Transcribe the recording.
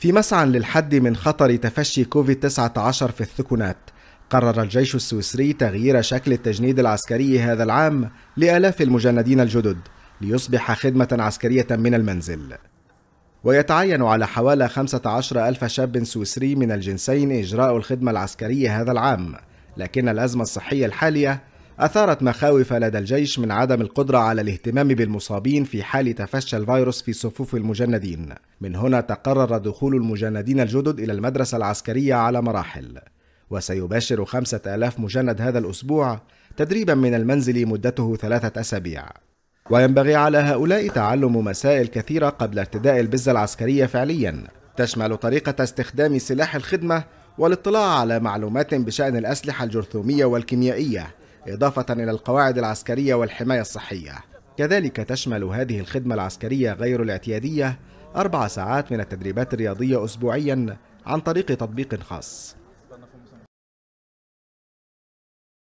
في مسعى للحد من خطر تفشي كوفيد-19 في الثكنات قرر الجيش السويسري تغيير شكل التجنيد العسكري هذا العام لآلاف المجندين الجدد ليصبح خدمة عسكرية من المنزل ويتعين على حوالي 15 ألف شاب سويسري من الجنسين إجراء الخدمة العسكرية هذا العام لكن الأزمة الصحية الحالية أثارت مخاوف لدى الجيش من عدم القدرة على الاهتمام بالمصابين في حال تفشى الفيروس في صفوف المجندين من هنا تقرر دخول المجندين الجدد إلى المدرسة العسكرية على مراحل وسيباشر خمسة آلاف مجند هذا الأسبوع تدريبا من المنزل مدته ثلاثة أسابيع وينبغي على هؤلاء تعلم مسائل كثيرة قبل ارتداء البزة العسكرية فعليا تشمل طريقة استخدام سلاح الخدمة والاطلاع على معلومات بشأن الأسلحة الجرثومية والكيميائية إضافة إلى القواعد العسكرية والحماية الصحية كذلك تشمل هذه الخدمة العسكرية غير الاعتيادية أربع ساعات من التدريبات الرياضية أسبوعيا عن طريق تطبيق خاص